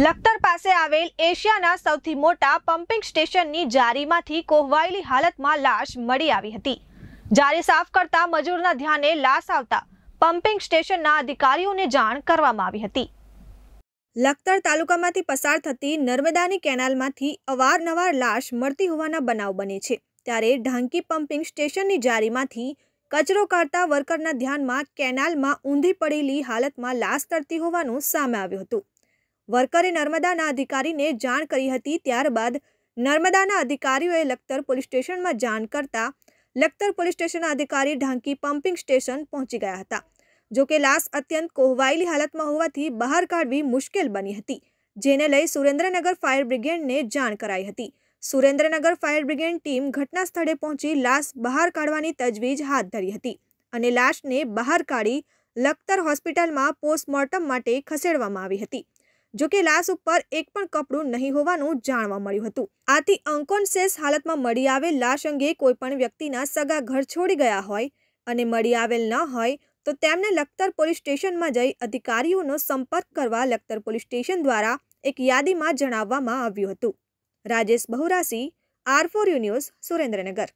લખતર પાસે આવેલ એશિયાના સૌથી મોટા પમ્પિંગ સ્ટેશનની જારીમાંથી કોહવાયેલી હાલતમાં લાશ મળી આવી હતી જારી સાફ કરતા મજૂરના ધ્યાને લાશ આવતા પમ્પિંગ સ્ટેશનના અધિકારીઓને જાણ કરવામાં આવી હતી લખતર તાલુકામાંથી પસાર થતી નર્મદાની કેનાલમાંથી અવારનવાર લાશ મળતી હોવાના બનાવ બને છે ત્યારે ઢાંકી પમ્પિંગ સ્ટેશનની જારીમાંથી કચરો કાઢતા વર્કરના ધ્યાનમાં કેનાલમાં ઊંધી પડેલી હાલતમાં લાશ તરતી હોવાનું સામે આવ્યું હતું વર્કરે નર્મદાના અધિકારીને જાણ કરી હતી ત્યારબાદ નર્મદાના અધિકારીઓએ લખતર પોલીસ સ્ટેશનમાં જાણ કરતા લખતર પોલીસ સ્ટેશનના અધિકારી ઢાંકી પમ્પિંગ સ્ટેશન પહોંચી ગયા હતા જોકે લાશ અત્યંત કોહવાયેલી હાલતમાં હોવાથી બહાર કાઢવી મુશ્કેલ બની હતી જેને લઈ સુરેન્દ્રનગર ફાયર બ્રિગેડને જાણ કરાઈ હતી સુરેન્દ્રનગર ફાયર બ્રિગેડ ટીમ ઘટના સ્થળે પહોંચી લાશ બહાર કાઢવાની તજવીજ હાથ ધરી હતી અને લાશને બહાર કાઢી લખતર હોસ્પિટલમાં પોસ્ટમોર્ટમ માટે ખસેડવામાં આવી હતી જોકે લાશ ઉપર એક પણ કપડું નહીં હોવાનું જાણવા મળ્યું હતું આથી અંકોનશેષ હાલતમાં મળી આવેલ લાશ અંગે કોઈપણ વ્યક્તિના સગા ઘર છોડી ગયા હોય અને મળી આવેલ ન હોય તો તેમને લખતર પોલીસ સ્ટેશનમાં જઈ અધિકારીઓનો સંપર્ક કરવા લખતર પોલીસ સ્ટેશન દ્વારા એક યાદીમાં જણાવવામાં આવ્યું હતું Rajesh Bahurasi R four news Surendranagar